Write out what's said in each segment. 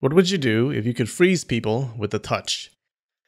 What would you do if you could freeze people with a touch?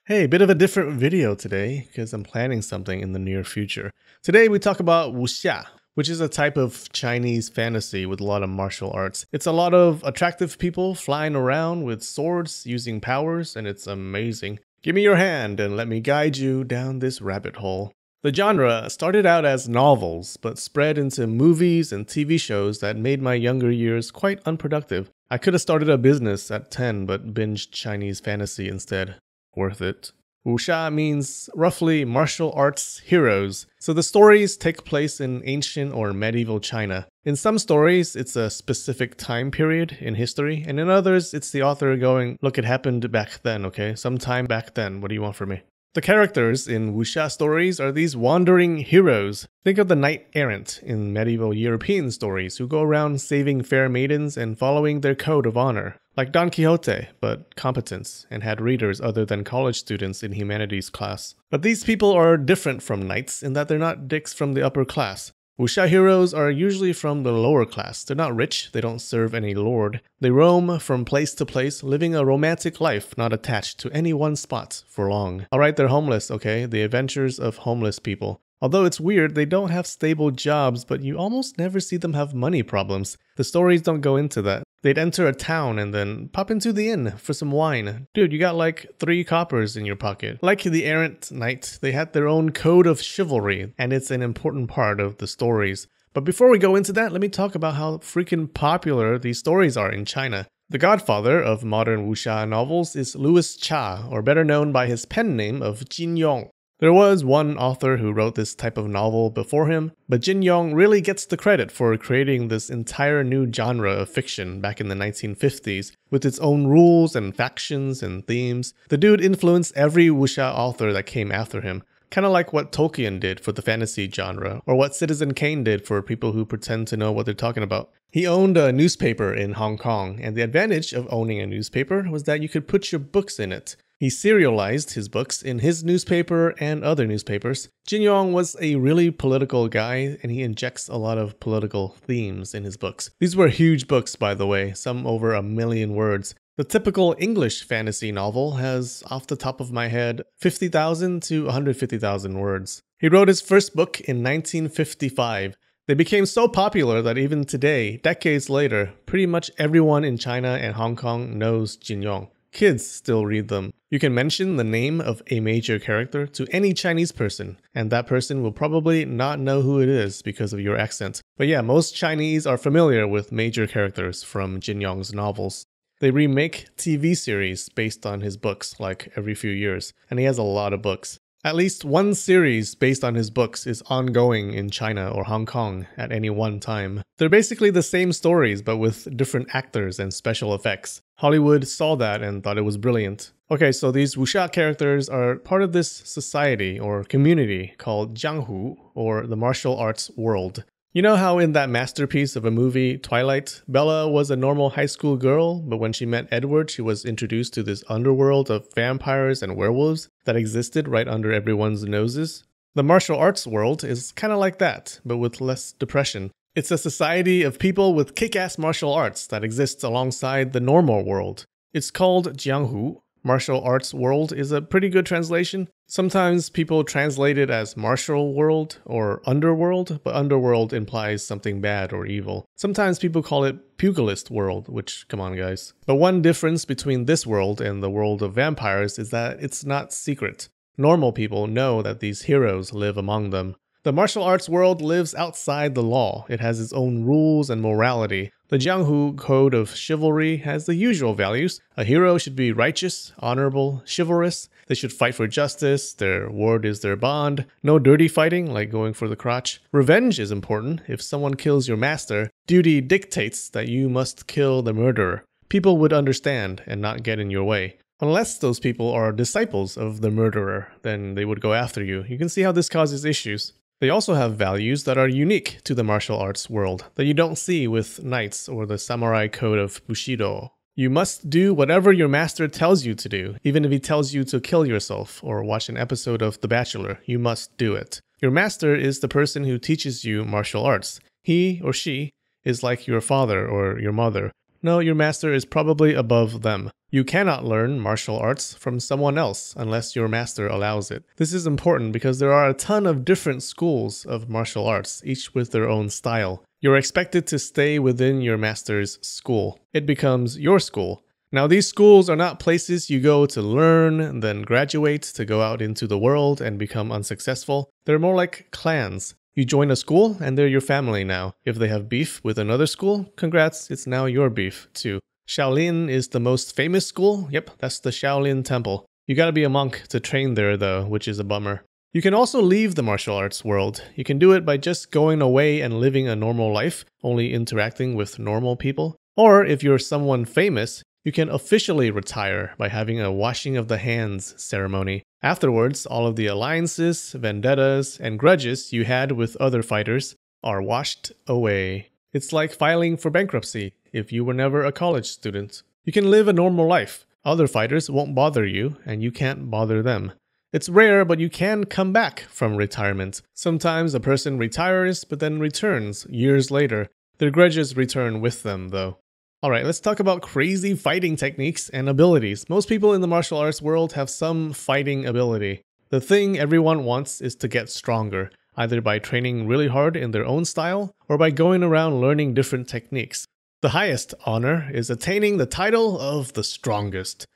Hey, a bit of a different video today because I'm planning something in the near future. Today we talk about wuxia, which is a type of Chinese fantasy with a lot of martial arts. It's a lot of attractive people flying around with swords using powers and it's amazing. Give me your hand and let me guide you down this rabbit hole. The genre started out as novels, but spread into movies and TV shows that made my younger years quite unproductive. I could have started a business at 10 but binged Chinese fantasy instead. Worth it. Wuxia means roughly martial arts heroes, so the stories take place in ancient or medieval China. In some stories, it's a specific time period in history, and in others, it's the author going, Look, it happened back then, okay? Sometime back then, what do you want from me? The characters in wuxia stories are these wandering heroes. Think of the knight errant in medieval European stories who go around saving fair maidens and following their code of honor, like Don Quixote, but competent and had readers other than college students in humanities class. But these people are different from knights in that they're not dicks from the upper class. Wuxia heroes are usually from the lower class. They're not rich, they don't serve any lord. They roam from place to place, living a romantic life not attached to any one spot for long. Alright, they're homeless, okay? The adventures of homeless people. Although it's weird, they don't have stable jobs, but you almost never see them have money problems. The stories don't go into that. They'd enter a town and then pop into the inn for some wine. Dude, you got like three coppers in your pocket. Like the errant knight, they had their own code of chivalry, and it's an important part of the stories. But before we go into that, let me talk about how freaking popular these stories are in China. The godfather of modern wuxia novels is Louis Cha, or better known by his pen name of Jin Yong. There was one author who wrote this type of novel before him, but Jin Yong really gets the credit for creating this entire new genre of fiction back in the 1950s, with its own rules and factions and themes. The dude influenced every wuxia author that came after him, kind of like what Tolkien did for the fantasy genre, or what Citizen Kane did for people who pretend to know what they're talking about. He owned a newspaper in Hong Kong, and the advantage of owning a newspaper was that you could put your books in it. He serialized his books in his newspaper and other newspapers. Jin Yong was a really political guy, and he injects a lot of political themes in his books. These were huge books, by the way, some over a million words. The typical English fantasy novel has, off the top of my head, 50,000 to 150,000 words. He wrote his first book in 1955. They became so popular that even today, decades later, pretty much everyone in China and Hong Kong knows Jin Yong. Kids still read them. You can mention the name of a major character to any Chinese person, and that person will probably not know who it is because of your accent. But yeah, most Chinese are familiar with major characters from Jin Yong's novels. They remake TV series based on his books like every few years, and he has a lot of books. At least one series based on his books is ongoing in China or Hong Kong at any one time. They're basically the same stories but with different actors and special effects. Hollywood saw that and thought it was brilliant. Okay, so these wuxia characters are part of this society or community called Jianghu or the martial arts world. You know how in that masterpiece of a movie, Twilight, Bella was a normal high school girl, but when she met Edward, she was introduced to this underworld of vampires and werewolves that existed right under everyone's noses? The martial arts world is kinda like that, but with less depression. It's a society of people with kick ass martial arts that exists alongside the normal world. It's called Jianghu, martial arts world is a pretty good translation. Sometimes people translate it as martial world or underworld, but underworld implies something bad or evil. Sometimes people call it pugilist world, which, come on, guys. But one difference between this world and the world of vampires is that it's not secret. Normal people know that these heroes live among them. The martial arts world lives outside the law. It has its own rules and morality, the Jianghu Code of Chivalry has the usual values. A hero should be righteous, honorable, chivalrous. They should fight for justice. Their word is their bond. No dirty fighting, like going for the crotch. Revenge is important. If someone kills your master, duty dictates that you must kill the murderer. People would understand and not get in your way. Unless those people are disciples of the murderer, then they would go after you. You can see how this causes issues. They also have values that are unique to the martial arts world that you don't see with knights or the samurai code of Bushido. You must do whatever your master tells you to do, even if he tells you to kill yourself or watch an episode of The Bachelor, you must do it. Your master is the person who teaches you martial arts. He or she is like your father or your mother. No, your master is probably above them. You cannot learn martial arts from someone else unless your master allows it. This is important because there are a ton of different schools of martial arts, each with their own style. You're expected to stay within your master's school. It becomes your school. Now, these schools are not places you go to learn, then graduate, to go out into the world and become unsuccessful. They're more like clans. You join a school and they're your family now. If they have beef with another school, congrats, it's now your beef too. Shaolin is the most famous school. Yep, that's the Shaolin Temple. You gotta be a monk to train there though, which is a bummer. You can also leave the martial arts world. You can do it by just going away and living a normal life, only interacting with normal people. Or if you're someone famous, you can officially retire by having a washing of the hands ceremony. Afterwards, all of the alliances, vendettas, and grudges you had with other fighters are washed away. It's like filing for bankruptcy if you were never a college student. You can live a normal life. Other fighters won't bother you, and you can't bother them. It's rare, but you can come back from retirement. Sometimes a person retires, but then returns years later. Their grudges return with them, though. Alright, let's talk about crazy fighting techniques and abilities. Most people in the martial arts world have some fighting ability. The thing everyone wants is to get stronger either by training really hard in their own style or by going around learning different techniques. The highest honor is attaining the title of the strongest.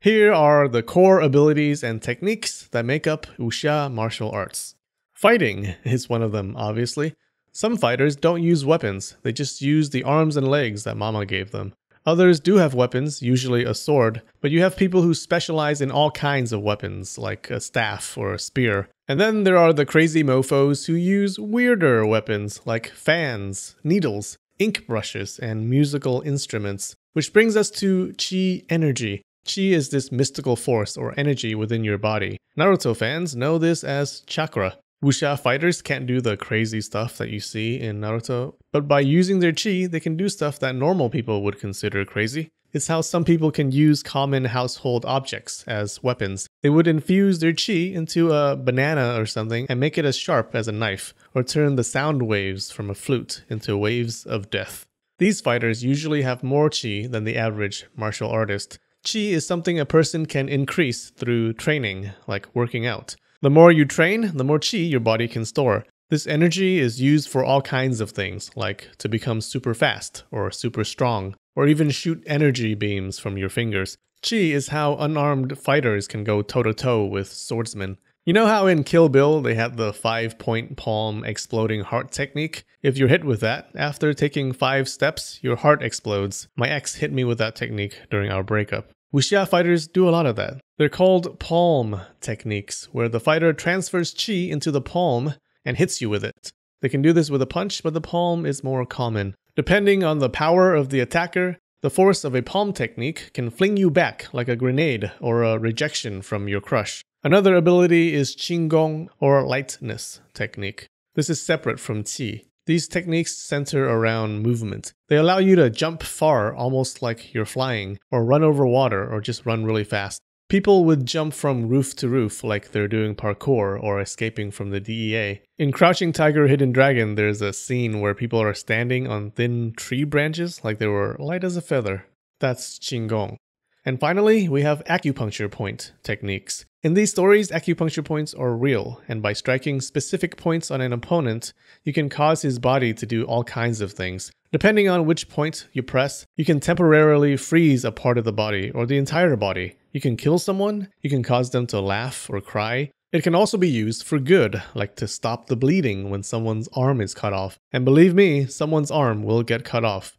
Here are the core abilities and techniques that make up Wuxia martial arts. Fighting is one of them, obviously. Some fighters don't use weapons, they just use the arms and legs that Mama gave them. Others do have weapons, usually a sword, but you have people who specialize in all kinds of weapons, like a staff or a spear. And then there are the crazy mofos who use weirder weapons like fans, needles, ink brushes, and musical instruments. Which brings us to chi energy. Chi is this mystical force or energy within your body. Naruto fans know this as chakra. Wusha fighters can't do the crazy stuff that you see in Naruto, but by using their chi, they can do stuff that normal people would consider crazy is how some people can use common household objects as weapons. They would infuse their chi into a banana or something and make it as sharp as a knife, or turn the sound waves from a flute into waves of death. These fighters usually have more chi than the average martial artist. Chi is something a person can increase through training, like working out. The more you train, the more chi your body can store. This energy is used for all kinds of things, like to become super fast or super strong, or even shoot energy beams from your fingers. Qi is how unarmed fighters can go toe to toe with swordsmen. You know how in Kill Bill they had the five point palm exploding heart technique? If you're hit with that, after taking five steps, your heart explodes. My ex hit me with that technique during our breakup. Wuxia fighters do a lot of that. They're called palm techniques, where the fighter transfers qi into the palm and hits you with it. They can do this with a punch, but the palm is more common. Depending on the power of the attacker, the force of a palm technique can fling you back like a grenade or a rejection from your crush. Another ability is Qinggong or lightness technique. This is separate from Qi. These techniques center around movement. They allow you to jump far almost like you're flying, or run over water, or just run really fast. People would jump from roof to roof like they're doing parkour or escaping from the DEA. In Crouching Tiger Hidden Dragon, there's a scene where people are standing on thin tree branches like they were light as a feather. That's Qinggong. And finally, we have acupuncture point techniques. In these stories, acupuncture points are real, and by striking specific points on an opponent, you can cause his body to do all kinds of things. Depending on which point you press, you can temporarily freeze a part of the body or the entire body. You can kill someone, you can cause them to laugh or cry. It can also be used for good, like to stop the bleeding when someone's arm is cut off. And believe me, someone's arm will get cut off.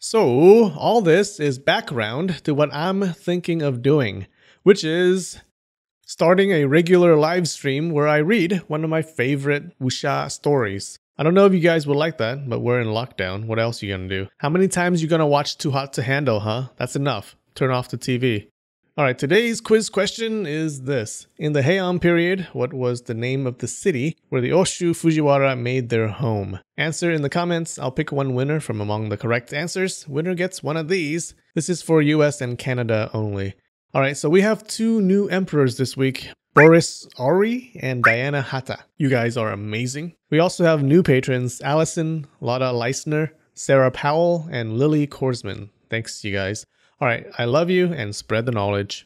So, all this is background to what I'm thinking of doing, which is starting a regular live stream where I read one of my favorite wuxia stories. I don't know if you guys would like that, but we're in lockdown. What else are you gonna do? How many times you gonna watch Too Hot to Handle, huh? That's enough. Turn off the TV. All right, today's quiz question is this. In the Heian period, what was the name of the city where the Oshu Fujiwara made their home? Answer in the comments. I'll pick one winner from among the correct answers. Winner gets one of these. This is for US and Canada only. All right, so we have two new emperors this week. Boris Ari and Diana Hata. You guys are amazing. We also have new patrons Allison, Lotta Leisner, Sarah Powell, and Lily Korsman. Thanks, you guys. All right, I love you and spread the knowledge.